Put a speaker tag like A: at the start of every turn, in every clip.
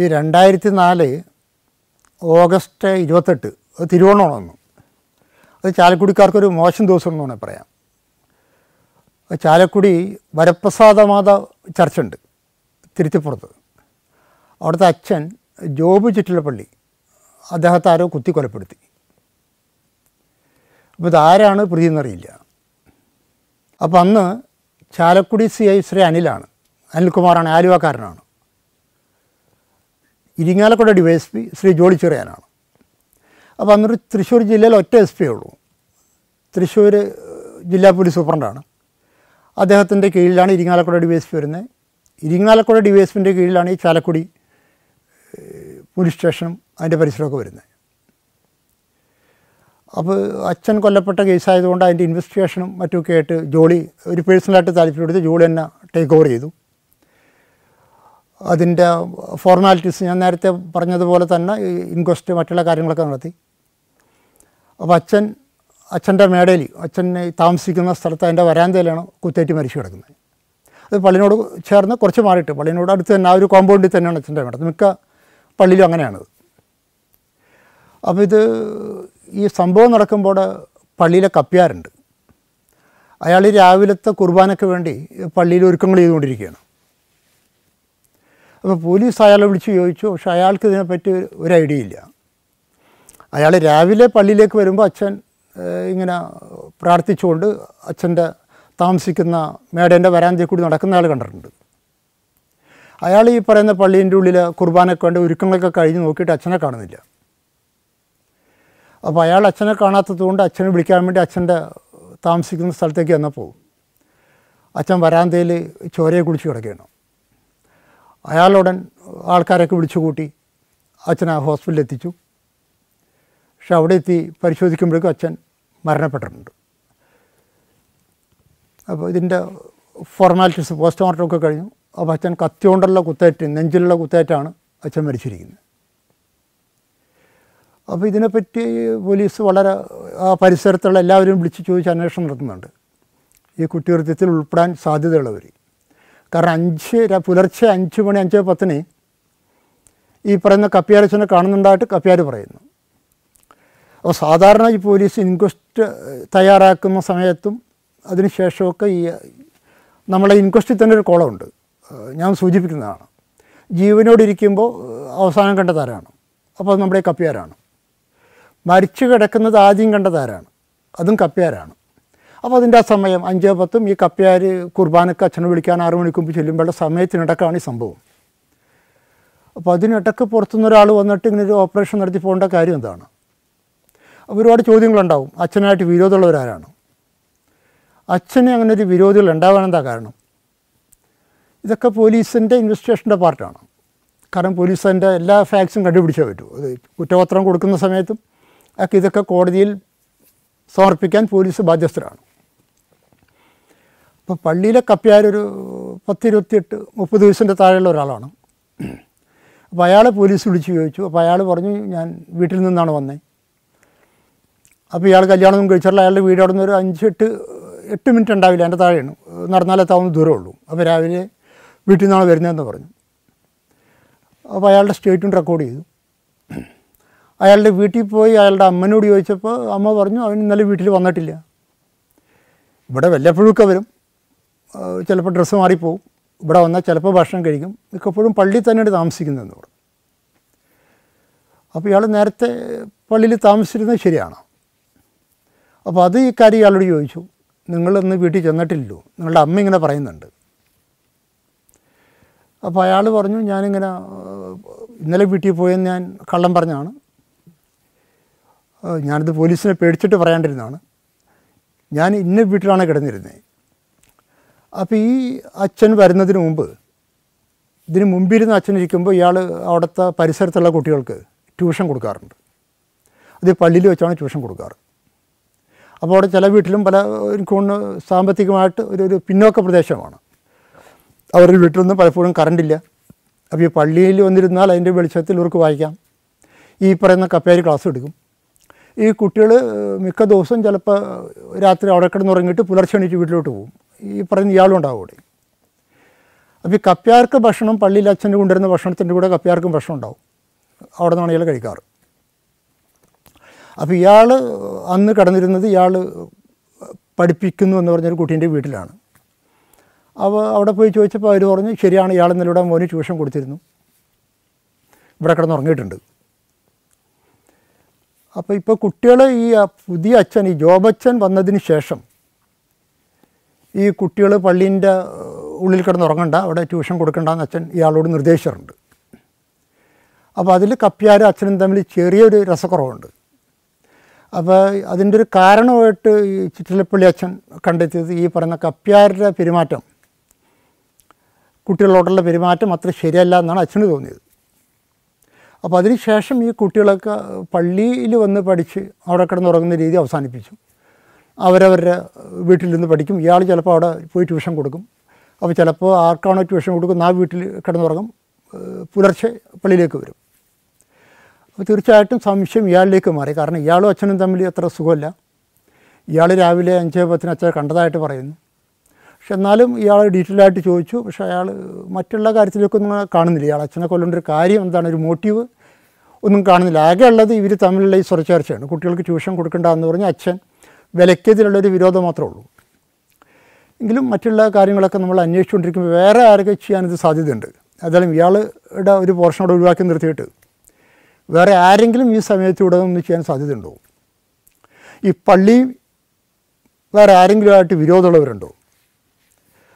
A: ഈ രണ്ടായിരത്തി നാല് ഓഗസ്റ്റ് ഇരുപത്തെട്ട് അത് തിരുവോണമാണെന്ന് അത് ചാലക്കുടിക്കാർക്കൊരു മോശം ദിവസം എന്ന് വേണമെങ്കിൽ പറയാം ചാലക്കുടി വരപ്രസാദമാത ചർച്ചുണ്ട് തിരുത്തിപ്പുറത്ത് അവിടുത്തെ അച്ഛൻ ജോബ് ചിറ്റിലപ്പള്ളി അദ്ദേഹത്തെ ആരോ കുത്തിക്കൊലപ്പെടുത്തി അപ്പോൾ ഇതാരാണ് പ്രതി എന്നറിയില്ല അപ്പോൾ അന്ന് ചാലക്കുടി സി ഐ ശ്രീ അനിലാണ് അനിൽകുമാറാണ് ആലുവക്കാരനാണ് ഇരിങ്ങാലക്കുട ഡിവൈഎസ് പി ശ്രീ ജോളി ചെറിയാനാണ് അപ്പോൾ അന്നൊരു തൃശ്ശൂർ ജില്ലയിൽ ഒറ്റ എസ് പി ഉള്ളൂ തൃശ്ശൂർ ജില്ലാ പോലീസ് സൂപ്രണ്ടാണ് അദ്ദേഹത്തിൻ്റെ കീഴിലാണ് ഇരിങ്ങാലക്കുട ഡിവൈഎസ് പി വരുന്നത് ഇരിങ്ങാലക്കുട ഡിവൈഎസ്പിൻ്റെ കീഴിലാണ് ഈ ചാലക്കുടി പോലീസ് സ്റ്റേഷനും അതിൻ്റെ പരിസരമൊക്കെ വരുന്നത് അപ്പോൾ അച്ഛൻ കൊല്ലപ്പെട്ട കേസായതുകൊണ്ട് അതിൻ്റെ ഇൻവെസ്റ്റിഗേഷനും മറ്റുമൊക്കെ ആയിട്ട് ജോളി ഒരു പേഴ്സണലായിട്ട് താല്പര്യപ്പെടുത്തി ജോളി തന്നെ ടേക്ക് ഓവർ ചെയ്തു അതിൻ്റെ ഫോർമാലിറ്റീസ് ഞാൻ നേരത്തെ പറഞ്ഞതുപോലെ തന്നെ ഇൻക്വസ്റ്റ് മറ്റുള്ള കാര്യങ്ങളൊക്കെ നടത്തി അപ്പോൾ അച്ഛൻ അച്ഛൻ്റെ മേടയിൽ അച്ഛൻ താമസിക്കുന്ന സ്ഥലത്ത് അതിൻ്റെ വരാന്തയിലാണ് കുത്തേറ്റ് മരിച്ചു കിടക്കുന്നത് അത് പള്ളിനോട് ചേർന്ന് കുറച്ച് മാറിയിട്ട് പള്ളിനോട് അടുത്ത് തന്നെ ആ ഒരു കോമ്പൗണ്ടിൽ തന്നെയാണ് അച്ഛൻ്റെ മേടം മിക്ക പള്ളിയിലും അങ്ങനെയാണത് അപ്പോൾ ഇത് ഈ സംഭവം നടക്കുമ്പോൾ പള്ളിയിലെ കപ്പ്യാരുണ്ട് അയാൾ രാവിലത്തെ കുർബാനയ്ക്ക് വേണ്ടി പള്ളിയിൽ ഒരുക്കങ്ങൾ ചെയ്തുകൊണ്ടിരിക്കുകയാണ് അപ്പോൾ പോലീസ് അയാളെ വിളിച്ച് ചോദിച്ചു പക്ഷെ അയാൾക്ക് ഇതിനെപ്പറ്റി ഒരു ഐഡിയ ഇല്ല അയാൾ രാവിലെ പള്ളിയിലേക്ക് വരുമ്പോൾ അച്ഛൻ ഇങ്ങനെ പ്രാർത്ഥിച്ചുകൊണ്ട് അച്ഛൻ്റെ താമസിക്കുന്ന മേടേൻ്റെ വരാന്തി കൂടി നടക്കുന്ന ആൾ കണ്ടിട്ടുണ്ട് അയാൾ ഈ പറയുന്ന പള്ളീൻ്റെ ഉള്ളിൽ കുർബാനൊക്കെ വേണ്ട ഒരുക്കങ്ങളൊക്കെ കഴിഞ്ഞ് നോക്കിയിട്ട് അച്ഛനെ കാണുന്നില്ല അപ്പോൾ അയാൾ അച്ഛനെ കാണാത്തതുകൊണ്ട് അച്ഛനെ വിളിക്കാൻ വേണ്ടി അച്ഛൻ്റെ താമസിക്കുന്ന സ്ഥലത്തേക്ക് വന്നപ്പോൾ അച്ഛൻ വരാന്തയിൽ ചോരയെ കുടിച്ച് കിടക്കുകയാണ് അയാളുടൻ ആൾക്കാരൊക്കെ വിളിച്ചു കൂട്ടി അച്ഛനെ ഹോസ്പിറ്റലിൽ എത്തിച്ചു പക്ഷെ അവിടെ എത്തി പരിശോധിക്കുമ്പോഴേക്കും അച്ഛൻ മരണപ്പെട്ടിട്ടുണ്ട് അപ്പോൾ ഇതിൻ്റെ ഫോർമാലിറ്റീസ് ഒക്കെ കഴിഞ്ഞു അപ്പോൾ അച്ഛൻ കത്തിയോണ്ടുള്ള കുത്തേറ്റ് നെഞ്ചിലുള്ള കുത്തേറ്റാണ് അച്ഛൻ മരിച്ചിരിക്കുന്നത് അപ്പോൾ ഇതിനെപ്പറ്റി പോലീസ് വളരെ ആ പരിസരത്തുള്ള എല്ലാവരും വിളിച്ച് ചോദിച്ച് അന്വേഷണം നടത്തുന്നുണ്ട് ഈ കുറ്റകൃത്യത്തിൽ ഉൾപ്പെടാൻ സാധ്യതയുള്ളവർ കാരണം അഞ്ച് പുലർച്ചെ അഞ്ച് മണി അഞ്ച് പത്തിന് ഈ പറയുന്ന കപ്പ്യാരച്ചനെ കാണുന്നുണ്ടായിട്ട് കപ്പ്യാർ പറയുന്നു അപ്പോൾ സാധാരണ ഈ പോലീസ് ഇൻക്വസ്റ്റ് തയ്യാറാക്കുന്ന സമയത്തും അതിനുശേഷമൊക്കെ ഈ നമ്മളെ ഇൻക്വസ്റ്റിൽ തന്നെ ഒരു കോളമുണ്ട് ഞാൻ സൂചിപ്പിക്കുന്നതാണ് ജീവനോടിരിക്കുമ്പോൾ അവസാനം കണ്ട താരാണ് അപ്പോൾ നമ്മുടെ കപ്പ്യാരാണ് മരിച്ചു കിടക്കുന്നത് ആദ്യം കണ്ട താരാണ് അതും കപ്പ്യാരാണ് അപ്പോൾ അതിൻ്റെ ആ സമയം അഞ്ചോ പത്തും ഈ കപ്പയാർ കുർബാനക്ക് അച്ഛനെ വിളിക്കാൻ ആറു മണിക്കുമ്പ് ചെല്ലുമ്പോഴുള്ള സമയത്തിനിടക്കാണ് ഈ സംഭവം അപ്പോൾ അതിനിടക്ക് പുറത്തുനിന്ന് ഒരാൾ വന്നിട്ട് ഇങ്ങനെ ഒരു ഓപ്പറേഷൻ നടത്തി പോകേണ്ട കാര്യം എന്താണ് അപ്പോൾ ഒരുപാട് ചോദ്യങ്ങളുണ്ടാവും അച്ഛനായിട്ട് വിരോധമുള്ളവരാരാണ് അച്ഛനെ അങ്ങനെ ഒരു വിരോധികൾ ഉണ്ടാവാൻ എന്താ കാരണം ഇതൊക്കെ പോലീസിൻ്റെ ഇൻവെസ്റ്റിഗേഷൻ്റെ പാർട്ടാണ് കാരണം പോലീസ് അതിൻ്റെ എല്ലാ ഫാക്ട്സും കണ്ടുപിടിച്ചേ പറ്റൂ അത് കുറ്റപത്രം കൊടുക്കുന്ന സമയത്തും ഒക്കെ ഇതൊക്കെ കോടതിയിൽ സമർപ്പിക്കാൻ പോലീസ് ബാധ്യസ്ഥരാണ് അപ്പോൾ പള്ളിയിലെ കപ്പ്യാരൊരു പത്തിരുപത്തിയെട്ട് മുപ്പത് വയസ്സിൻ്റെ താഴെയുള്ള ഒരാളാണ് അപ്പോൾ അയാളെ പോലീസ് വിളിച്ച് ചോദിച്ചു അപ്പോൾ അയാൾ പറഞ്ഞു ഞാൻ വീട്ടിൽ നിന്നാണ് വന്നത് അപ്പോൾ ഇയാൾ കല്യാണമൊന്നും കഴിച്ചാലും അയാളുടെ വീട് അവിടെ നിന്ന് ഒരു അഞ്ച് എട്ട് എട്ട് മിനിറ്റ് ഉണ്ടാവില്ല എൻ്റെ താഴെയാണ് നടന്നാലെത്താവുന്ന ദൂരമേ ഉള്ളൂ അപ്പോൾ രാവിലെ വീട്ടിൽ നിന്നാണ് വരുന്നതെന്ന് പറഞ്ഞു അപ്പോൾ അയാളുടെ സ്റ്റേറ്റും റെക്കോർഡ് ചെയ്തു അയാളുടെ വീട്ടിൽ പോയി അയാളുടെ അമ്മനോട് ചോദിച്ചപ്പോൾ അമ്മ പറഞ്ഞു അവൻ ഇന്നലെ വീട്ടിൽ വന്നിട്ടില്ല ഇവിടെ വല്ലപ്പോഴൊക്കെ വരും ചിലപ്പോൾ ഡ്രസ്സ് മാറിപ്പോവും ഇവിടെ വന്നാൽ ചിലപ്പോൾ ഭക്ഷണം കഴിക്കും മിക്കപ്പോഴും പള്ളിയിൽ തന്നെയാണ് താമസിക്കുന്നതെന്ന് പറഞ്ഞു അപ്പോൾ ഇയാൾ നേരത്തെ പള്ളിയിൽ താമസിച്ചിരുന്നത് ശരിയാണോ അപ്പോൾ അത് ഈ കാര്യം ഇയാളോട് ചോദിച്ചു നിങ്ങളൊന്ന് വീട്ടിൽ ചെന്നിട്ടില്ലല്ലോ നിങ്ങളുടെ അമ്മ ഇങ്ങനെ പറയുന്നുണ്ട് അപ്പോൾ അയാൾ പറഞ്ഞു ഞാനിങ്ങനെ ഇന്നലെ വീട്ടിൽ പോയെന്ന് ഞാൻ കള്ളം പറഞ്ഞാണ് ഞാനിത് പോലീസിനെ പേടിച്ചിട്ട് പറയാണ്ടിരുന്നതാണ് ഞാൻ ഇന്ന വീട്ടിലാണ് കിടന്നിരുന്നത് അപ്പോൾ ഈ അച്ഛൻ വരുന്നതിന് മുമ്പ് ഇതിന് മുമ്പിരുന്ന് അച്ഛൻ ഇരിക്കുമ്പോൾ ഇയാൾ അവിടുത്തെ പരിസരത്തുള്ള കുട്ടികൾക്ക് ട്യൂഷൻ കൊടുക്കാറുണ്ട് അത് പള്ളിയിൽ വെച്ചാണ് ട്യൂഷൻ കൊടുക്കാറ് അപ്പോൾ അവിടെ ചില വീട്ടിലും പല എനിക്കൊന്ന് സാമ്പത്തികമായിട്ട് ഒരു ഒരു പിന്നോക്ക പ്രദേശമാണ് അവരുടെ വീട്ടിലൊന്നും പലപ്പോഴും കറണ്ടില്ല അപ്പോൾ ഈ പള്ളിയിൽ വന്നിരുന്നാൽ അതിൻ്റെ വെളിച്ചത്തിൽ ഇവർക്ക് വായിക്കാം ഈ പറയുന്ന കപ്പേരി ക്ലാസ് എടുക്കും ഈ കുട്ടികൾ മിക്ക ദിവസവും ചിലപ്പോൾ രാത്രി അവിടെ കിടന്നുറങ്ങിയിട്ട് പുലർച്ചെ എണീറ്റ് വീട്ടിലോട്ട് പോകും ഈ പറയുന്ന ഇയാളും ഉണ്ടാവും അവിടെ അപ്പോൾ ഈ കപ്പ്യാർക്ക് ഭക്ഷണം പള്ളിയിൽ അച്ഛൻ കൊണ്ടുവരുന്ന ഭക്ഷണത്തിൻ്റെ കൂടെ കപ്പ്യാർക്കും ഭക്ഷണം ഉണ്ടാവും അവിടെ നിന്നാണ് ഇയാൾ കഴിക്കാറ് അപ്പോൾ ഇയാൾ അന്ന് കടന്നിരുന്നത് ഇയാൾ പഠിപ്പിക്കുന്നു എന്ന് പറഞ്ഞൊരു കുട്ടീൻ്റെ വീട്ടിലാണ് അവ അവിടെ പോയി ചോദിച്ചപ്പോൾ അവർ പറഞ്ഞു ശരിയാണ് ഇയാൾ ഇന്നലെ മോന് ട്യൂഷൻ കൊടുത്തിരുന്നു ഇവിടെ കിടന്നുറങ്ങിയിട്ടുണ്ട് ഉറങ്ങിയിട്ടുണ്ട് അപ്പോൾ ഇപ്പോൾ കുട്ടികൾ ഈ പുതിയ അച്ഛൻ ഈ ജോബച്ഛൻ വന്നതിന് ശേഷം ഈ കുട്ടികൾ പള്ളീൻ്റെ ഉള്ളിൽ കിടന്നുറങ്ങണ്ട അവിടെ ട്യൂഷൻ കൊടുക്കണ്ടെന്ന് അച്ഛൻ ഇയാളോട് നിർദ്ദേശിച്ചിട്ടുണ്ട് അപ്പോൾ അതിൽ കപ്പ്യാരും അച്ഛനും തമ്മിൽ ചെറിയൊരു രസക്കുറവുണ്ട് അപ്പോൾ അതിൻ്റെ ഒരു കാരണമായിട്ട് ഈ ചിറ്റിലപ്പള്ളി അച്ഛൻ കണ്ടെത്തിയത് ഈ പറയുന്ന കപ്പ്യാരുടെ പെരുമാറ്റം കുട്ടികളോടുള്ള പെരുമാറ്റം അത്ര ശരിയല്ല എന്നാണ് അച്ഛന് തോന്നിയത് അപ്പോൾ ശേഷം ഈ കുട്ടികളൊക്കെ പള്ളിയിൽ വന്ന് പഠിച്ച് അവിടെ കിടന്നുറങ്ങുന്ന രീതി അവസാനിപ്പിച്ചു അവരവരുടെ വീട്ടിൽ നിന്ന് പഠിക്കും ഇയാൾ ചിലപ്പോൾ അവിടെ പോയി ട്യൂഷൻ കൊടുക്കും അപ്പോൾ ചിലപ്പോൾ ആർക്കാണോ ട്യൂഷൻ കൊടുക്കുന്ന ആ വീട്ടിൽ കിടന്നുറങ്ങും പുലർച്ചെ പള്ളിയിലേക്ക് വരും അപ്പോൾ തീർച്ചയായിട്ടും സംശയം ഇയാളിലേക്ക് മാറി കാരണം ഇയാളും അച്ഛനും തമ്മിൽ അത്ര സുഖമില്ല ഇയാൾ രാവിലെ അഞ്ച് പത്തിന് അച്ഛൻ കണ്ടതായിട്ട് പറയുന്നു പക്ഷെ എന്നാലും ഇയാൾ ഡീറ്റെയിൽ ആയിട്ട് ചോദിച്ചു പക്ഷേ അയാൾ മറ്റുള്ള കാര്യത്തിലേക്കൊന്നും കാണുന്നില്ല ഇയാൾ അച്ഛനെ കൊല്ലേണ്ട ഒരു കാര്യം എന്താണ് ഒരു മോട്ടീവ് ഒന്നും കാണുന്നില്ല ആകെ ഉള്ളത് ഇവർ തമ്മിലുള്ള ഈ സ്വരച്ചേർച്ചയാണ് കുട്ടികൾക്ക് ട്യൂഷൻ കൊടുക്കേണ്ടതെന്ന് പറഞ്ഞ് അച്ഛൻ വിലയ്ക്കതിലുള്ളൊരു വിരോധം മാത്രമേ ഉള്ളൂ എങ്കിലും മറ്റുള്ള കാര്യങ്ങളൊക്കെ നമ്മൾ അന്വേഷിച്ചുകൊണ്ടിരിക്കുമ്പോൾ വേറെ ആരൊക്കെ ചെയ്യാനത് സാധ്യതയുണ്ട് അതായത് ഇയാളുടെ ഒരു പോർഷനോട് ഒഴിവാക്കി നിർത്തിയിട്ട് വേറെ ആരെങ്കിലും ഈ സമയത്തൂടെ ഒന്ന് ചെയ്യാൻ സാധ്യതയുണ്ടോ ഈ പള്ളി വേറെ ആരെങ്കിലുമായിട്ട് വിരോധമുള്ളവരുണ്ടോ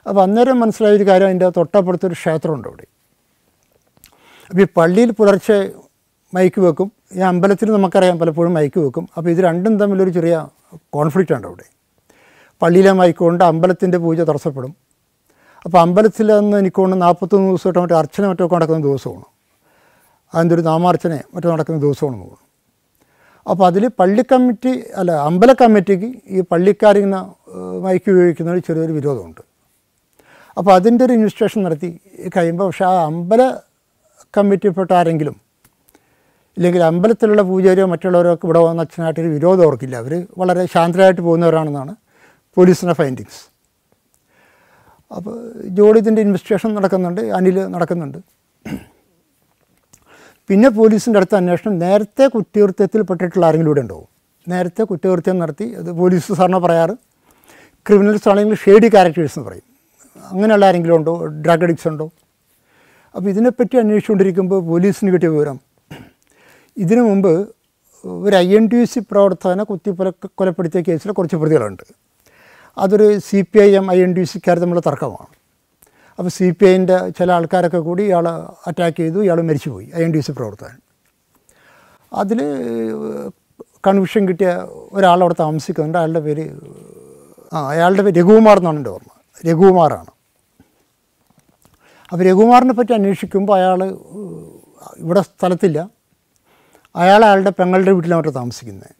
A: അപ്പോൾ അന്നേരം മനസ്സിലായൊരു കാര്യം അതിൻ്റെ തൊട്ടപ്പുറത്തൊരു ക്ഷേത്രമുണ്ട് അവിടെ അപ്പോൾ ഈ പള്ളിയിൽ പുലർച്ചെ മയക്ക് വെക്കും ഈ അമ്പലത്തിൽ നമുക്കറിയാം പലപ്പോഴും മയക്ക് വെക്കും അപ്പോൾ ഇത് രണ്ടും തമ്മിലൊരു ചെറിയ കോൺഫ്ലിക്റ്റ് ആണ് അവിടെ പള്ളിയിലെ മയക്കുകൊണ്ട് അമ്പലത്തിൻ്റെ പൂജ തടസ്സപ്പെടും അപ്പോൾ അമ്പലത്തിൽ നിന്ന് എനിക്ക് നാൽപ്പത്തൊന്ന് ദിവസമായിട്ട് മറ്റേ അർച്ചന മറ്റൊക്കെ നടക്കുന്ന ദിവസമാണ് അതിൻ്റെ ഒരു നാമാർച്ചന മറ്റോ നടക്കുന്ന ദിവസമാണ് തോന്നുന്നു അപ്പോൾ അതിൽ പള്ളി കമ്മിറ്റി അല്ല അമ്പല കമ്മിറ്റിക്ക് ഈ പള്ളിക്കാരിങ്ങനെ മയക്ക് ഉപയോഗിക്കുന്നതിൽ ചെറിയൊരു വിരോധമുണ്ട് അപ്പോൾ അതിൻ്റെ ഒരു ഇൻവെസ്റ്റിഗേഷൻ നടത്തി കഴിയുമ്പോൾ പക്ഷേ ആ അമ്പല കമ്മിറ്റിയിൽപ്പെട്ട ആരെങ്കിലും ഇല്ലെങ്കിൽ അമ്പലത്തിലുള്ള പൂജാരിയോ മറ്റുള്ളവരോ ഇവിടെ വന്ന അച്ഛനായിട്ടൊരു വിരോധം അവർക്കില്ല അവർ വളരെ ശാന്തരായിട്ട് പോകുന്നവരാണെന്നാണ് പോലീസിൻ്റെ ഫൈൻഡിങ്സ് അപ്പോൾ ജോഡിത്തിൻ്റെ ഇൻവെസ്റ്റിഗേഷൻ നടക്കുന്നുണ്ട് അനിൽ നടക്കുന്നുണ്ട് പിന്നെ പോലീസിൻ്റെ അടുത്ത അന്വേഷണം നേരത്തെ കുറ്റകൃത്യത്തിൽ പെട്ടിട്ടുള്ള ആരെങ്കിലും ഇവിടെ ഉണ്ടാവും നേരത്തെ കുറ്റകൃത്യം നടത്തി അത് പോലീസ് സാറിനെ പറയാറ് ക്രിമിനൽസ് ആണെങ്കിൽ ഷെയ്ഡി ക്യാരക്ടേഴ്സ് എന്ന് പറയും അങ്ങനെയുള്ള ആരെങ്കിലും ഉണ്ടോ ഡ്രഗ് അഡിക്ഷൻ ഉണ്ടോ അപ്പോൾ ഇതിനെപ്പറ്റി അന്വേഷിച്ചുകൊണ്ടിരിക്കുമ്പോൾ പോലീസിന് കിട്ടിയ വിവരം ഇതിനു മുമ്പ് ഒരു ഐ എൻ ടി സി പ്രവർത്തകനെ കുത്തിക്കൊല കൊലപ്പെടുത്തിയ കേസിൽ കുറച്ച് പ്രതികളുണ്ട് അതൊരു C P I M I N T സിക്കാർ തമ്മിലുള്ള തർക്കമാണ് അപ്പോൾ സി പി ഐൻ്റെ ചില ആൾക്കാരൊക്കെ കൂടി ഇയാൾ അറ്റാക്ക് ചെയ്തു ഇയാൾ മരിച്ചുപോയി ഐ എൻ ടി സി പ്രവർത്തകൻ അതിൽ കൺവിഷൻ കിട്ടിയ ഒരാളവിടെ താമസിക്കുന്നുണ്ട് അയാളുടെ പേര് ആ അയാളുടെ പേര് രഘുകുമാർ എന്നാണ് എൻ്റെ ഓർമ്മ രഘുകുമാറാണ് അപ്പോൾ രഘുകുമാറിനെ പറ്റി അന്വേഷിക്കുമ്പോൾ അയാൾ ഇവിടെ സ്ഥലത്തില്ല അയാൾ അയാളുടെ പെങ്ങളുടെ വീട്ടിലാണ് താമസിക്കുന്നത്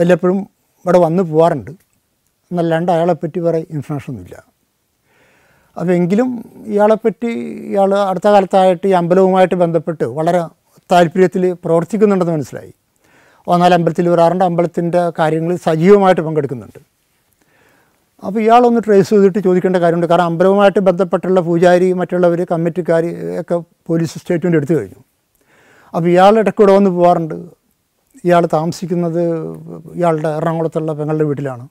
A: വല്ലപ്പോഴും ഇവിടെ വന്ന് പോവാറുണ്ട് എന്നല്ലാണ്ട് അയാളെപ്പറ്റി വേറെ ഇൻഫർമേഷൻ ഒന്നുമില്ല അപ്പോൾ എങ്കിലും ഇയാളെപ്പറ്റി ഇയാൾ അടുത്ത കാലത്തായിട്ട് ഈ അമ്പലവുമായിട്ട് ബന്ധപ്പെട്ട് വളരെ താല്പര്യത്തിൽ പ്രവർത്തിക്കുന്നുണ്ടെന്ന് മനസ്സിലായി ഒന്നാല് അമ്പലത്തിൽ വരാറുണ്ട് അമ്പലത്തിൻ്റെ കാര്യങ്ങൾ സജീവമായിട്ട് പങ്കെടുക്കുന്നുണ്ട് അപ്പോൾ ഇയാളൊന്ന് ട്രേസ് ചെയ്തിട്ട് ചോദിക്കേണ്ട കാര്യമുണ്ട് കാരണം അമ്പലവുമായിട്ട് ബന്ധപ്പെട്ടുള്ള പൂജാരി മറ്റുള്ളവർ കമ്മിറ്റിക്കാർ ഒക്കെ പോലീസ് സ്റ്റേറ്റ്മെൻ്റ് എടുത്തു കഴിഞ്ഞു അപ്പോൾ ഇയാളുടെ കൂടെ വന്ന് പോകാറുണ്ട് ഇയാൾ താമസിക്കുന്നത് ഇയാളുടെ എറണാകുളത്തുള്ള പെങ്ങളുടെ വീട്ടിലാണ്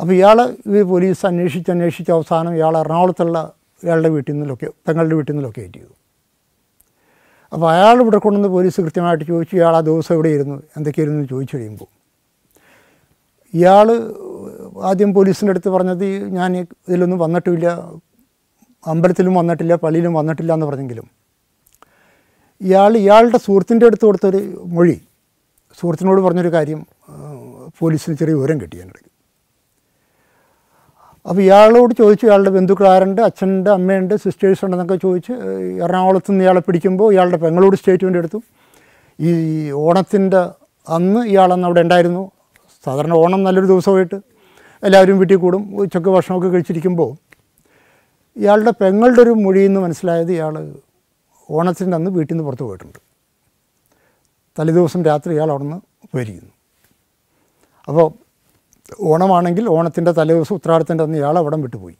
A: അപ്പോൾ ഇയാൾ ഈ പോലീസ് അന്വേഷിച്ച് അന്വേഷിച്ച് അവസാനം ഇയാൾ എറണാകുളത്തുള്ള ഇയാളുടെ വീട്ടിൽ നിന്ന് ലൊക്കെ പെങ്ങളുടെ വീട്ടിൽ നിന്ന് ലൊക്കേറ്റ് ചെയ്തു അപ്പോൾ അയാൾ ഇവിടെ കൊണ്ടുവന്ന് പോലീസ് കൃത്യമായിട്ട് ചോദിച്ചു ഇയാൾ ആ ദിവസം എവിടെ ഇരുന്നു എന്തൊക്കെയായിരുന്നു ചോദിച്ചു കഴിയുമ്പോൾ ഇയാൾ ആദ്യം പോലീസിൻ്റെ അടുത്ത് പറഞ്ഞത് ഞാൻ ഇതിലൊന്നും വന്നിട്ടില്ല അമ്പലത്തിലും വന്നിട്ടില്ല പള്ളിയിലും വന്നിട്ടില്ല എന്ന് പറഞ്ഞെങ്കിലും ഇയാൾ ഇയാളുടെ സുഹൃത്തിൻ്റെ അടുത്ത് കൊടുത്തൊരു മൊഴി സുഹൃത്തിനോട് പറഞ്ഞൊരു കാര്യം പോലീസിന് ചെറിയ വിവരം കിട്ടി എൻ്റെ അപ്പോൾ ഇയാളോട് ചോദിച്ചു ഇയാളുടെ ബന്ധുക്കൾ ആരുണ്ട് അച്ഛനുണ്ട് അമ്മയുണ്ട് സിസ്റ്റേഴ്സ് ഉണ്ടെന്നൊക്കെ ചോദിച്ച് എറണാകുളത്ത് നിന്ന് ഇയാളെ പിടിക്കുമ്പോൾ ഇയാളുടെ പെങ്ങളോട് സ്റ്റേറ്റ്മെൻ്റ് എടുത്തു ഈ ഓണത്തിൻ്റെ അന്ന് ഇയാളന്ന് അവിടെ ഉണ്ടായിരുന്നു സാധാരണ ഓണം നല്ലൊരു ദിവസമായിട്ട് എല്ലാവരും വീട്ടിൽ കൂടും ഉച്ചക്ക് ഭക്ഷണമൊക്കെ കഴിച്ചിരിക്കുമ്പോൾ ഇയാളുടെ പെങ്ങളുടെ ഒരു നിന്ന് മനസ്സിലായത് ഇയാൾ ഓണത്തിൻ്റെ അന്ന് വീട്ടിൽ നിന്ന് പുറത്ത് പോയിട്ടുണ്ട് തലേദിവസം രാത്രി ഇയാൾ അവിടെ നിന്ന് പോയിരിക്കുന്നു അപ്പോൾ ഓണമാണെങ്കിൽ ഓണത്തിൻ്റെ തലേദിവസം ഉത്രാടത്തിൻ്റെ അന്ന് ഇയാൾ അവിടം വിട്ടുപോയി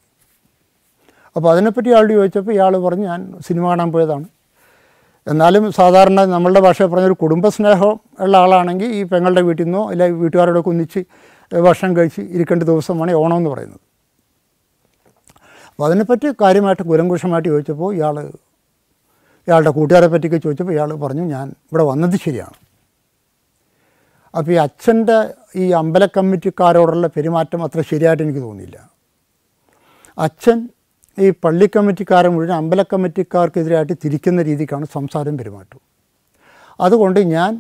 A: അപ്പോൾ അതിനെപ്പറ്റി ആളോട് ചോദിച്ചപ്പോൾ ഇയാൾ പറഞ്ഞ് ഞാൻ സിനിമ കാണാൻ പോയതാണ് എന്നാലും സാധാരണ നമ്മളുടെ ഭാഷ പറഞ്ഞൊരു കുടുംബസ്നേഹം ഉള്ള ആളാണെങ്കിൽ ഈ പെങ്ങളുടെ വീട്ടിൽ നിന്നോ അല്ലെ വീട്ടുകാരോടൊക്കെ ഒന്നിച്ച് ഭക്ഷണം കഴിച്ച് ഇരിക്കേണ്ട ദിവസമാണ് ഓണം എന്ന് പറയുന്നത് അപ്പോൾ അതിനെപ്പറ്റി കാര്യമായിട്ട് കുലങ്കുഷമായിട്ട് ചോദിച്ചപ്പോൾ ഇയാൾ ഇയാളുടെ കൂട്ടുകാരെ പറ്റിയൊക്കെ ചോദിച്ചപ്പോൾ ഇയാൾ പറഞ്ഞു ഞാൻ ഇവിടെ വന്നത് ശരിയാണ് അപ്പോൾ ഈ അച്ഛൻ്റെ ഈ അമ്പല കമ്മിറ്റിക്കാരോടുള്ള പെരുമാറ്റം അത്ര ശരിയായിട്ട് എനിക്ക് തോന്നിയില്ല അച്ഛൻ ഈ പള്ളി കമ്മിറ്റിക്കാരെ മുഴുവൻ അമ്പല കമ്മിറ്റിക്കാർക്കെതിരായിട്ട് തിരിക്കുന്ന രീതിക്കാണ് സംസാരം പെരുമാറ്റം അതുകൊണ്ട് ഞാൻ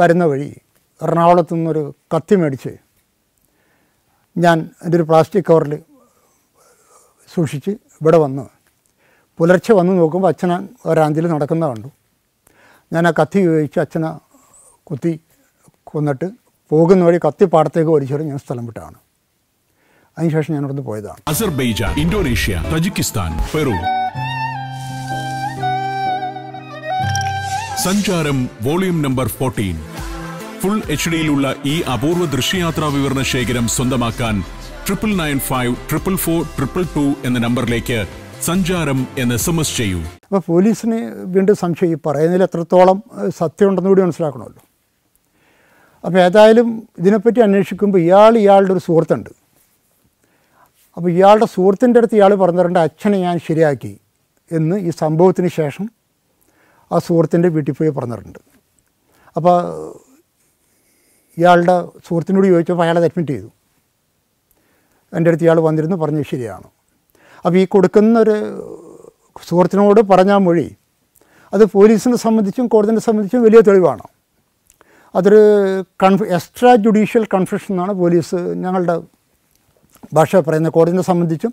A: വരുന്ന വഴി എറണാകുളത്തു നിന്നൊരു കത്തി മേടിച്ച് ഞാൻ എൻ്റെ ഒരു പ്ലാസ്റ്റിക് കവറിൽ സൂക്ഷിച്ച് ഇവിടെ വന്ന് പുലർച്ചെ വന്ന് നോക്കുമ്പോൾ അച്ഛന ഒരാഞ്ചിൽ നടക്കുന്ന കണ്ടു ഞാൻ ആ കത്തി ഉപയോഗിച്ച് അച്ഛനെ കുത്തി കൊന്നിട്ട് പോകുന്ന വഴി കത്തി പാടത്തേക്ക് വലിച്ചെറിഞ്ഞ് ഞാൻ സ്ഥലം വിട്ടാണ് അതിനുശേഷം ഞാൻ അവിടുന്ന് പോയതാണ് Azerbaijan Indonesia Tajikistan Peru Sancharam volume number fourteen full H ഡിയിലുള്ള ഈ അപൂർവ ദൃശ്യയാത്രാ വിവരണ ശേഖരം സ്വന്തമാക്കാൻ triple nine five triple four triple two എന്ന നമ്പറിലേക്ക് സഞ്ചാരം എന്ന് എസ് എം എസ് ചെയ്യൂ അപ്പോൾ പോലീസിന് വീണ്ടും സംശയം ഈ പറയുന്നതിൽ എത്രത്തോളം സത്യമുണ്ടെന്ന് കൂടി മനസ്സിലാക്കണമല്ലോ അപ്പോൾ ഏതായാലും ഇതിനെപ്പറ്റി അന്വേഷിക്കുമ്പോൾ ഇയാൾ ഇയാളുടെ ഒരു സുഹൃത്തുണ്ട് അപ്പോൾ ഇയാളുടെ സുഹൃത്തിൻ്റെ അടുത്ത് ഇയാൾ പറഞ്ഞിട്ടുണ്ട് അച്ഛനെ ഞാൻ ശരിയാക്കി എന്ന് ഈ സംഭവത്തിന് ശേഷം ആ സുഹൃത്തിൻ്റെ വീട്ടിൽ പോയി പറഞ്ഞിട്ടുണ്ട് അപ്പോൾ ഇയാളുടെ സുഹൃത്തിനോട് ചോദിച്ചപ്പോൾ അയാളത് അഡ്മിറ്റ് ചെയ്തു എൻ്റെ അടുത്ത് ഇയാൾ വന്നിരുന്നു പറഞ്ഞു ശരിയാണ് അപ്പോൾ ഈ കൊടുക്കുന്നൊരു സുഹൃത്തിനോട് പറഞ്ഞാൽ മൊഴി അത് പോലീസിനെ സംബന്ധിച്ചും കോടതിനെ സംബന്ധിച്ചും വലിയ തെളിവാണ് അതൊരു കൺഫ് എക്സ്ട്രാ ജുഡീഷ്യൽ കൺഫ്യൂഷൻ എന്നാണ് പോലീസ് ഞങ്ങളുടെ ഭാഷ പറയുന്നത് കോടതിനെ സംബന്ധിച്ചും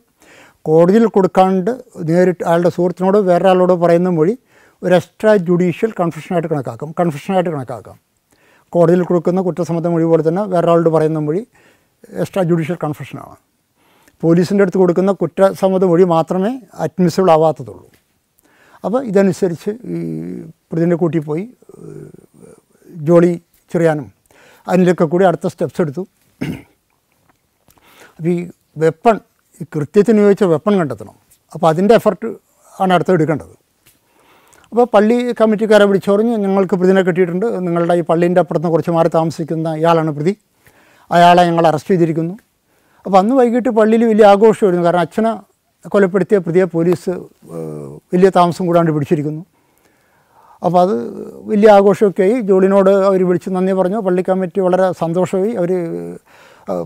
A: കോടതിയിൽ കൊടുക്കാണ്ട് നേരിട്ട് അയാളുടെ സുഹൃത്തിനോട് വേറൊരാളോട് പറയുന്ന മൊഴി ഒരു എക്സ്ട്രാ ജുഡീഷ്യൽ കൺഫ്യൂഷനായിട്ട് കണക്കാക്കും കൺഫ്യൂഷനായിട്ട് കണക്കാക്കാം കോടതിയിൽ കൊടുക്കുന്ന കുറ്റസമ്മത മൊഴി പോലെ തന്നെ വേറൊരാളോട് പറയുന്ന മൊഴി എക്സ്ട്രാ ജുഡീഷ്യൽ കൺഫ്യൂഷനാണ് പോലീസിൻ്റെ അടുത്ത് കൊടുക്കുന്ന കുറ്റസമ്മതം മൊഴി മാത്രമേ അഡ്മിസിബിൾ ആവാത്തതുള്ളൂ അപ്പോൾ ഇതനുസരിച്ച് ഈ പ്രതിൻ്റെ കൂട്ടി പോയി ജോളി ചെറിയാനും അതിലൊക്കെ കൂടി അടുത്ത സ്റ്റെപ്സ് എടുത്തു അപ്പോൾ ഈ വെപ്പൺ ഈ കൃത്യത്തിന് ഉപയോഗിച്ച വെപ്പൺ കണ്ടെത്തണം അപ്പോൾ അതിൻ്റെ എഫർട്ട് ആണ് അടുത്ത് എടുക്കേണ്ടത് അപ്പോൾ പള്ളി കമ്മിറ്റിക്കാരെ വിളിച്ചു ഞങ്ങൾക്ക് പ്രതിനെ കിട്ടിയിട്ടുണ്ട് നിങ്ങളുടെ ഈ പള്ളീൻ്റെ അപ്പുറത്ത് കുറച്ച് മാറി താമസിക്കുന്ന ഇയാളാണ് പ്രതി അയാളെ ഞങ്ങൾ അറസ്റ്റ് ചെയ്തിരിക്കുന്നു അപ്പോൾ അന്ന് വൈകിട്ട് പള്ളിയിൽ വലിയ ആഘോഷമായിരുന്നു കാരണം അച്ഛനെ കൊലപ്പെടുത്തിയ പ്രതിയെ പോലീസ് വലിയ താമസം കൂടാണ്ട് പിടിച്ചിരിക്കുന്നു അപ്പോൾ അത് വലിയ ആഘോഷമൊക്കെ ആയി ജോളിനോട് അവർ വിളിച്ച് നന്ദി പറഞ്ഞു പള്ളി കമ്മിറ്റി വളരെ സന്തോഷമായി അവർ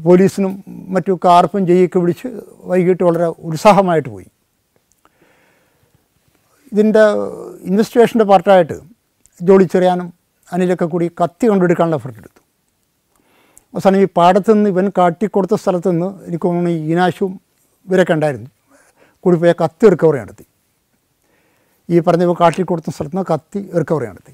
A: പോലീസിനും മറ്റു കാർപ്പും ജയ്യൊക്കെ വിളിച്ച് വൈകിട്ട് വളരെ ഉത്സാഹമായിട്ട് പോയി ഇതിൻ്റെ ഇൻവെസ്റ്റിഗേഷൻ്റെ പാർട്ടായിട്ട് ജോളി ചെറിയാനും അനിലൊക്കെ കൂടി കത്തി കൊണ്ടെടുക്കാനുള്ള എഫർട്ട് എടുത്തു അവസാനം ഈ പാടത്തു നിന്ന് ഇവൻ കാട്ടിക്കൊടുത്ത സ്ഥലത്തു നിന്ന് എനിക്ക് തോന്നുന്നു ഈനാശും ഇവരൊക്കെ ഉണ്ടായിരുന്നു കൂടി പോയ കത്തി റിക്കവറി നടത്തി ഈ പറഞ്ഞ കാട്ടിൽ കൊടുത്ത സ്ഥലത്ത് നിന്ന് കത്തി റിക്കവറി നടത്തി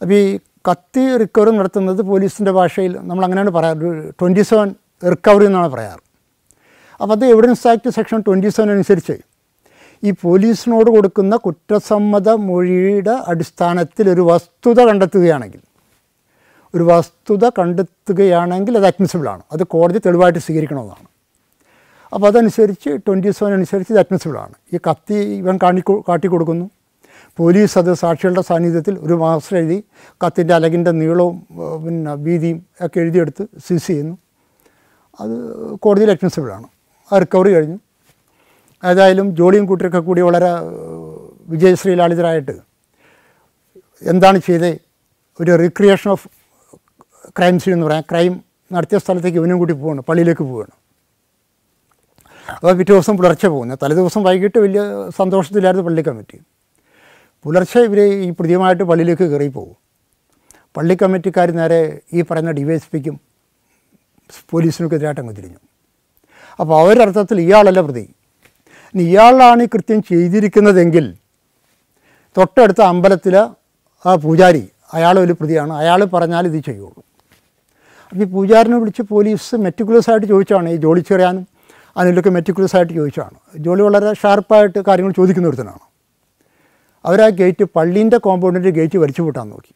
A: അപ്പോൾ ഈ കത്തി റിക്കവറി നടത്തുന്നത് പോലീസിൻ്റെ ഭാഷയിൽ നമ്മൾ അങ്ങനെയാണ് പറയാറ് ട്വൻറ്റി സെവൻ റിക്കവറി എന്നാണ് പറയാറ് അപ്പോൾ അത് evidence act section twenty seven അനുസരിച്ച് ഈ പോലീസിനോട് കൊടുക്കുന്ന കുറ്റസമ്മത മൊഴിയുടെ അടിസ്ഥാനത്തിൽ ഒരു വസ്തുത കണ്ടെത്തുകയാണെങ്കിൽ ഒരു വസ്തുത കണ്ടെത്തുകയാണെങ്കിൽ അത് അഡ്മിസിബിളാണ് അത് കോടതി തെളിവായിട്ട് സ്വീകരിക്കണമെന്നാണ് അപ്പോൾ അതനുസരിച്ച് ട്വൻറ്റി സെവൻ അനുസരിച്ച് ഇത് അഡ്മിസിബിളാണ് ഈ കത്തി ഇവൻ കാണി കാട്ടിക്കൊടുക്കുന്നു പോലീസ് അത് സാക്ഷികളുടെ സാന്നിധ്യത്തിൽ ഒരു മാസ്റ്റർ എഴുതി കത്തിൻ്റെ അലകിൻ്റെ നീളവും പിന്നെ വീതിയും ഒക്കെ എഴുതിയെടുത്ത് സീസ് ചെയ്യുന്നു അത് കോടതിയിൽ അഡ്മിസിബിളാണ് ആ റിക്കവറി കഴിഞ്ഞു ഏതായാലും ജോളിയും കൂട്ടരൊക്കെ കൂടി വളരെ വിജയശ്രീ ലാളിതരായിട്ട് എന്താണ് ചെയ്തേ ഒരു റീക്രിയേഷൻ ഓഫ് ക്രൈം സീൻ എന്ന് പറയാം ക്രൈം നടത്തിയ സ്ഥലത്തേക്ക് ഇവനും കൂടി പോവാണ് പള്ളിയിലേക്ക് പോവുകയാണ് അപ്പോൾ പിറ്റേ ദിവസം പുലർച്ചെ പോകുന്നത് തലേദിവസം വൈകിട്ട് വലിയ സന്തോഷത്തിലായിരുന്നു പള്ളി കമ്മിറ്റി പുലർച്ചെ ഇവർ ഈ പ്രതിയുമായിട്ട് പള്ളിയിലേക്ക് കയറി പോകും പള്ളി കമ്മിറ്റിക്കാർ നേരെ ഈ പറയുന്ന ഡി വൈ എസ് പിക്കും പോലീസിനൊക്കെ എതിരായിട്ട് അങ്ങ് തിരിഞ്ഞു അപ്പോൾ അവരർത്ഥത്തിൽ ഇയാളല്ല പ്രതി ഇനി ഇയാളാണ് ഈ കൃത്യം ചെയ്തിരിക്കുന്നതെങ്കിൽ തൊട്ടടുത്ത അമ്പലത്തിലെ ആ പൂജാരി അയാൾ ഒരു പ്രതിയാണ് അയാൾ പറഞ്ഞാൽ ഇത് ചെയ്യുള്ളൂ ഈ പൂജാറിനെ വിളിച്ച് പോലീസ് മെറ്റിക്കുലസ് ആയിട്ട് ചോദിച്ചാണ് ഈ ജോളി ചെറിയാനും അതിലൊക്കെ മെറ്റിക്കുലസ് ആയിട്ട് ചോദിച്ചാണ് ജോളി വളരെ ഷാർപ്പായിട്ട് കാര്യങ്ങൾ ചോദിക്കുന്ന ഒരുത്തനാണ് അവരാ ഗേറ്റ് പള്ളീൻ്റെ കോമ്പൗണ്ടിൻ്റെ ഗേറ്റ് വലിച്ചു പൂട്ടാൻ നോക്കി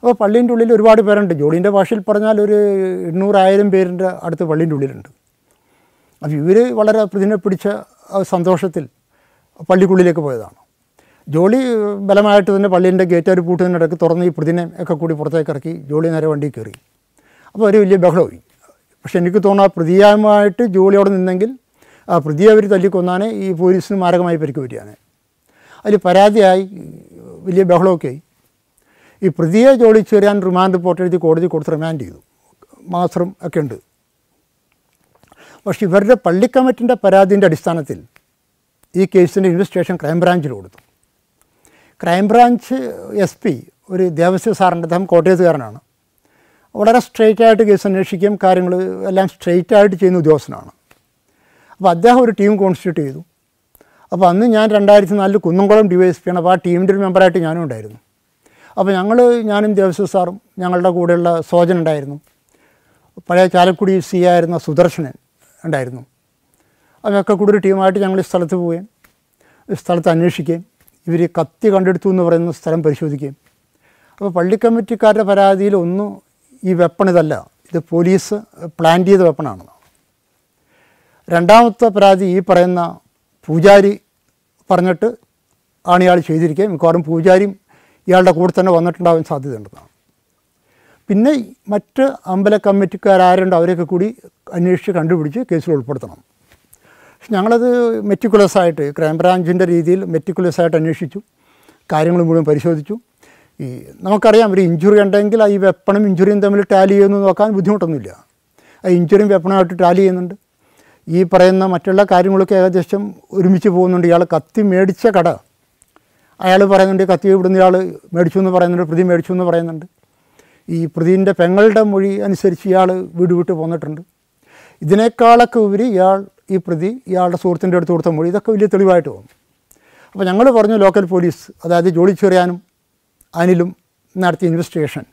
A: അപ്പോൾ പള്ളീൻ്റെ ഉള്ളിൽ ഒരുപാട് പേരുണ്ട് ജോളീൻ്റെ ഭാഷയിൽ പറഞ്ഞാൽ ഒരു എണ്ണൂറായിരം പേരിൻ്റെ അടുത്ത് പള്ളീൻ്റെ ഉള്ളിലുണ്ട് അപ്പോൾ ഇവർ വളരെ പ്രതിനെ പിടിച്ച സന്തോഷത്തിൽ പള്ളിക്കുള്ളിലേക്ക് പോയതാണ് ജോളി ബലമായിട്ട് തന്നെ പള്ളീൻ്റെ ഗേറ്റ് ഒരു പൂട്ടുന്നതിനിടയ്ക്ക് തുറന്ന് ഈ പ്രതിനെ ഒക്കെ കൂടി പുറത്തേക്ക് ഇറക്കി ജോളി നേരെ വണ്ടി കയറി അപ്പോൾ ഒരു വലിയ ബഹളമായി പക്ഷെ എനിക്ക് തോന്നുന്നു ആ പ്രതിയാമായിട്ട് ജോളിയോടെ നിന്നെങ്കിൽ ആ പ്രതിയെ അവർ തല്ലിക്കൊന്നാണ് ഈ പോലീസിന് മാരകമായി പരിക്ക് വരികയാണ് അതിൽ പരാതിയായി വലിയ ബഹളമൊക്കെ ആയി ഈ പ്രതിയെ ജോളി ചേരാൻ റിമാൻഡ് റിപ്പോർട്ട് എഴുതി കോടതി കൊടുത്ത് റിമാൻഡ് ചെയ്തു മാസം ഒക്കെ ഉണ്ട് പക്ഷേ ഇവരുടെ പള്ളി പരാതിൻ്റെ അടിസ്ഥാനത്തിൽ ഈ കേസിൻ്റെ ഇൻവെസ്റ്റിഗേഷൻ ക്രൈംബ്രാഞ്ചിൽ കൊടുത്തു ക്രൈംബ്രാഞ്ച് എസ് പി ഒരു ദേവസ്വ സാറിൻ്റെ അദ്ദേഹം കോട്ടയത്തുകാരനാണ് വളരെ സ്ട്രെയിറ്റ് ആയിട്ട് കേസ് അന്വേഷിക്കുകയും കാര്യങ്ങൾ എല്ലാം സ്ട്രെയിറ്റ് ആയിട്ട് ചെയ്യുന്ന ഉദ്യോഗസ്ഥനാണ് അപ്പോൾ അദ്ദേഹം ഒരു ടീം കോൺസ്റ്റിറ്റ്യൂട്ട് ചെയ്തു അപ്പോൾ അന്ന് ഞാൻ രണ്ടായിരത്തി നാലിൽ കുന്നംകുളം ഡി വൈ എസ് പിയാണ് അപ്പോൾ ആ ടീമിൻ്റെ ഒരു മെമ്പറായിട്ട് ഞാനും ഉണ്ടായിരുന്നു അപ്പോൾ ഞങ്ങൾ ഞാനും ദേവസ്വ സാറും ഞങ്ങളുടെ കൂടെയുള്ള സോജൻ ഉണ്ടായിരുന്നു പഴയ ചാലക്കുടി സി ആയിരുന്ന സുദർശനൻ ഉണ്ടായിരുന്നു അവരൊക്കെ കൂടി ഒരു ടീമായിട്ട് ഞങ്ങൾ ഈ സ്ഥലത്ത് പോവുകയും ഈ സ്ഥലത്ത് അന്വേഷിക്കുകയും ഇവർ കത്തി കണ്ടെടുത്തു എന്ന് പറയുന്ന സ്ഥലം പരിശോധിക്കുകയും അപ്പോൾ പള്ളിക്കമ്മിറ്റിക്കാരുടെ കമ്മിറ്റിക്കാരുടെ പരാതിയിൽ ഒന്ന് ഈ വെപ്പൺ ഇതല്ല ഇത് പോലീസ് പ്ലാൻ ചെയ്ത വെപ്പണാണ് രണ്ടാമത്തെ പരാതി ഈ പറയുന്ന പൂജാരി പറഞ്ഞിട്ട് ആണ് ഇയാൾ ചെയ്തിരിക്കുക മിക്കവാറും പൂജാരിയും ഇയാളുടെ കൂടെ തന്നെ വന്നിട്ടുണ്ടാവാൻ സാധ്യതയുണ്ടെന്നാണ് പിന്നെ മറ്റ് അമ്പല കമ്മിറ്റിക്കാരുണ്ട് അവരെയൊക്കെ കൂടി അന്വേഷിച്ച് കണ്ടുപിടിച്ച് കേസിൽ ഉൾപ്പെടുത്തണം പക്ഷെ ഞങ്ങളത് മെറ്റിക്കുലസ് ആയിട്ട് ക്രൈംബ്രാഞ്ചിൻ്റെ രീതിയിൽ മെറ്റിക്കുലസ് ആയിട്ട് അന്വേഷിച്ചു കാര്യങ്ങൾ മുഴുവൻ പരിശോധിച്ചു ഈ നമുക്കറിയാം ഒരു ഇഞ്ചുറി ഉണ്ടെങ്കിൽ ആ ഈ വെപ്പണും ഇഞ്ചുറിയും തമ്മിൽ ടാലി ചെയ്യുന്നു നോക്കാൻ ബുദ്ധിമുട്ടൊന്നുമില്ല ആ ഇഞ്ചുറിയും വെപ്പണമായിട്ട് ടാലി ചെയ്യുന്നുണ്ട് ഈ പറയുന്ന മറ്റുള്ള കാര്യങ്ങളൊക്കെ ഏകദേശം ഒരുമിച്ച് പോകുന്നുണ്ട് ഇയാൾ കത്തി മേടിച്ച കട അയാൾ പറയുന്നുണ്ട് കത്തി ഇവിടുന്ന് ഇയാൾ മേടിച്ചു എന്ന് പറയുന്നുണ്ട് പ്രതി മേടിച്ചു എന്ന് പറയുന്നുണ്ട് ഈ പ്രതിൻ്റെ പെങ്ങളുടെ മൊഴി അനുസരിച്ച് ഇയാൾ വീട് വിട്ട് പോന്നിട്ടുണ്ട് ഇതിനേക്കാളൊക്കെ ഉപരി ഇയാൾ ഈ പ്രതി ഇയാളുടെ സുഹൃത്തിൻ്റെ അടുത്ത് കൊടുത്ത മൊഴി ഇതൊക്കെ വലിയ തെളിവായിട്ട് പോകും അപ്പോൾ ഞങ്ങൾ പറഞ്ഞു ലോക്കൽ പോലീസ് അതായത് ജോലി ചെറിയാനും അനിലും നടത്തിയ ഇൻവെസ്റ്റിഗേഷൻ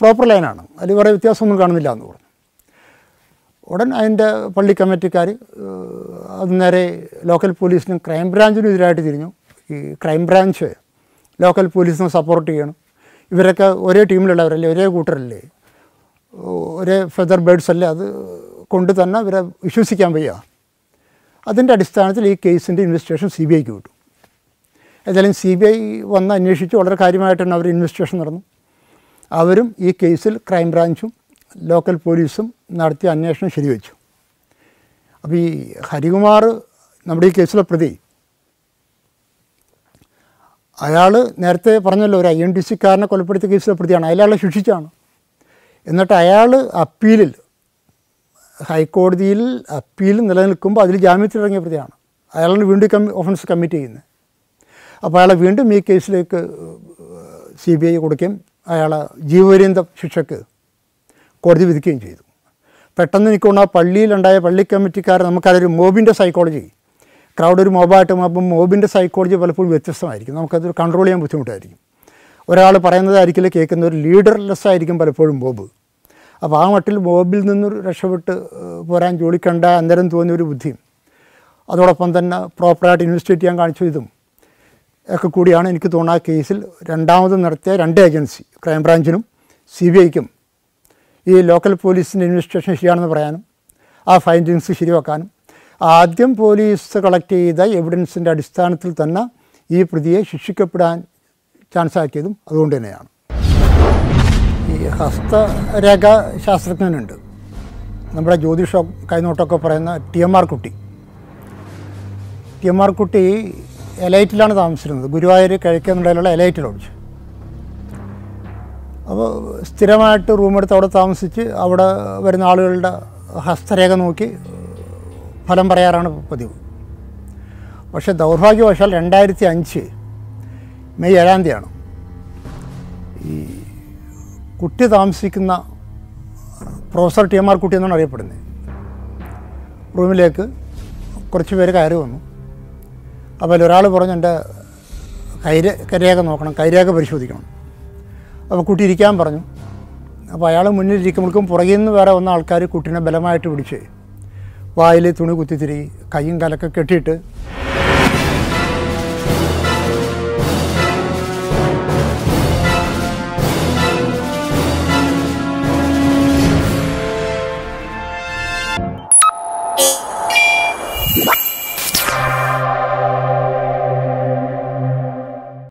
A: പ്രോപ്പർ ലൈനാണ് അതിൽ വേറെ വ്യത്യാസമൊന്നും കാണുന്നില്ല എന്ന് പറഞ്ഞു ഉടൻ അതിൻ്റെ പള്ളി കമ്മിറ്റിക്കാർ അത് നേരെ ലോക്കൽ പോലീസിനും ക്രൈംബ്രാഞ്ചിനും എതിരായിട്ട് തിരിഞ്ഞു ഈ ക്രൈംബ്രാഞ്ച് ലോക്കൽ പോലീസിനെ സപ്പോർട്ട് ചെയ്യണം ഇവരൊക്കെ ഒരേ ടീമിലുള്ളവരല്ലേ ഒരേ കൂട്ടരല്ലേ ഒരേ ഫെദർ ബേഡ്സ് അല്ലേ അത് കൊണ്ട് തന്നെ ഇവരെ വിശ്വസിക്കാൻ വയ്യ അതിൻ്റെ അടിസ്ഥാനത്തിൽ ഈ കേസിൻ്റെ ഇൻവെസ്റ്റിഗേഷൻ സി ബി ഐക്ക് വിട്ടു ഏതായാലും സി ബി ഐ വന്ന് അന്വേഷിച്ച് വളരെ കാര്യമായിട്ടാണ് അവർ ഇൻവെസ്റ്റിഗേഷൻ നടന്നു അവരും ഈ കേസിൽ ക്രൈംബ്രാഞ്ചും ലോക്കൽ പോലീസും നടത്തിയ അന്വേഷണം ശരിവെച്ചു അപ്പോൾ ഈ ഹരികുമാർ നമ്മുടെ ഈ കേസിലെ പ്രതി അയാൾ നേരത്തെ പറഞ്ഞല്ലോ ഒരു ഐ എൻ ഡി സിക്കാരനെ കൊലപ്പെടുത്തിയ കേസിലെ പ്രതിയാണ് അയാളെ ശിക്ഷിച്ചാണ് എന്നിട്ട് അയാൾ അപ്പീലിൽ ഹൈക്കോടതിയിൽ അപ്പീൽ നിലനിൽക്കുമ്പോൾ അതിൽ ഇറങ്ങിയ പ്രതിയാണ് അയാളാണ് വീണ്ടും കമ്മി ഒഫൻസ് കമ്മിറ്റ് ചെയ്യുന്നത് അപ്പോൾ അയാളെ വീണ്ടും ഈ കേസിലേക്ക് സി ബി ഐ കൊടുക്കുകയും അയാളെ ജീവപര്യന്ത ശിക്ഷക്ക് കോടതി വിധിക്കുകയും ചെയ്തു പെട്ടെന്ന് എനിക്കൊണ്ട് ആ പള്ളിയിലുണ്ടായ പള്ളി കമ്മിറ്റിക്കാർ നമുക്കതൊരു മോബിൻ്റെ സൈക്കോളജി ക്രൗഡ് ഒരു മോബായിട്ട് അപ്പം മോബിൻ്റെ സൈക്കോളജി പലപ്പോഴും വ്യത്യസ്തമായിരിക്കും നമുക്കത് കൺട്രോൾ ചെയ്യാൻ ബുദ്ധിമുട്ടായിരിക്കും ഒരാൾ പറയുന്നതായിരിക്കില്ല കേൾക്കുന്ന ഒരു ലീഡർലെസ് ആയിരിക്കും പലപ്പോഴും മോബ് അപ്പോൾ ആ മട്ടിൽ മോബിൽ നിന്നൊരു രക്ഷപ്പെട്ട് പോരാൻ ജോലിക്കണ്ട അന്നേരം തോന്നിയ ഒരു ബുദ്ധിയും അതോടൊപ്പം തന്നെ പ്രോപ്പറായിട്ട് ഇൻവെസ്റ്റിഗേറ്റ് ചെയ്യാൻ കാണിച്ചു ഇതും ഒക്കെ കൂടിയാണ് എനിക്ക് തോന്നുന്ന ആ കേസിൽ രണ്ടാമത് നടത്തിയ രണ്ട് ഏജൻസി ക്രൈംബ്രാഞ്ചിനും സി ബി ഐക്കും ഈ ലോക്കൽ പോലീസിൻ്റെ ഇൻവെസ്റ്റിഗേഷൻ ശരിയാണെന്ന് പറയാനും ആ ഫൈൻഡിങ്സ് ശരിവെക്കാനും ആദ്യം പോലീസ് കളക്ട് ചെയ്ത എവിഡൻസിൻ്റെ അടിസ്ഥാനത്തിൽ തന്നെ ഈ പ്രതിയെ ശിക്ഷിക്കപ്പെടാൻ ചാൻസ് ആക്കിയതും അതുകൊണ്ട് തന്നെയാണ് ഈ ഹസ്തരേഖ ശാസ്ത്രജ്ഞനുണ്ട് നമ്മുടെ ജ്യോതിഷ കൈനോട്ടമൊക്കെ പറയുന്ന T M R Kutty T M R Kutty എലൈറ്റിലാണ് താമസിച്ചിരുന്നത് ഗുരുവായൂർ കിഴക്കേന്നുണ്ടയിലുള്ള എലൈറ്റ് ലോഡ്ജ് അപ്പോൾ സ്ഥിരമായിട്ട് റൂമെടുത്ത് അവിടെ താമസിച്ച് അവിടെ വരുന്ന ആളുകളുടെ ഹസ്തരേഖ നോക്കി ഫലം പറയാറാണ് പതിവ് പക്ഷേ ദൗർഭാഗ്യവശാൽ രണ്ടായിരത്തി അഞ്ച് മെയ് ഏഴാം തീയതിയാണ് ഈ കുട്ടി താമസിക്കുന്ന പ്രൊഫസർ ടി എം ആർ കുട്ടി എന്നാണ് അറിയപ്പെടുന്നത് റൂമിലേക്ക് കുറച്ച് പേര് കയറി വന്നു അപ്പോൾ ഒരാൾ പറഞ്ഞു എൻ്റെ കൈര കരയൊക്കെ നോക്കണം കൈരേഖ പരിശോധിക്കണം അപ്പോൾ കുട്ടി ഇരിക്കാൻ പറഞ്ഞു അപ്പോൾ അയാൾ മുന്നിലിരിക്കുമ്പോഴേക്കും പുറകിൽ നിന്ന് വേറെ വന്ന ആൾക്കാർ കുട്ടീനെ ബലമായിട്ട് പിടിച്ച് വായിൽ തുണി കുത്തിത്തിരി കൈയും കലക്കെ കെട്ടിയിട്ട്